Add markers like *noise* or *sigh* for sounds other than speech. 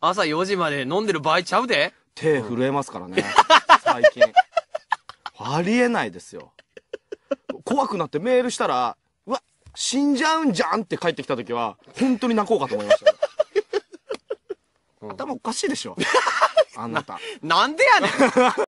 朝4時まで飲んでる場合ちゃうで手震えますからね。*laughs* 最近。ありえないですよ。怖くなってメールしたら、うわ、死んじゃうんじゃんって帰ってきた時は、本当に泣こうかと思いました。*laughs* 頭おかしいでしょ *laughs* あなた。なんでやねん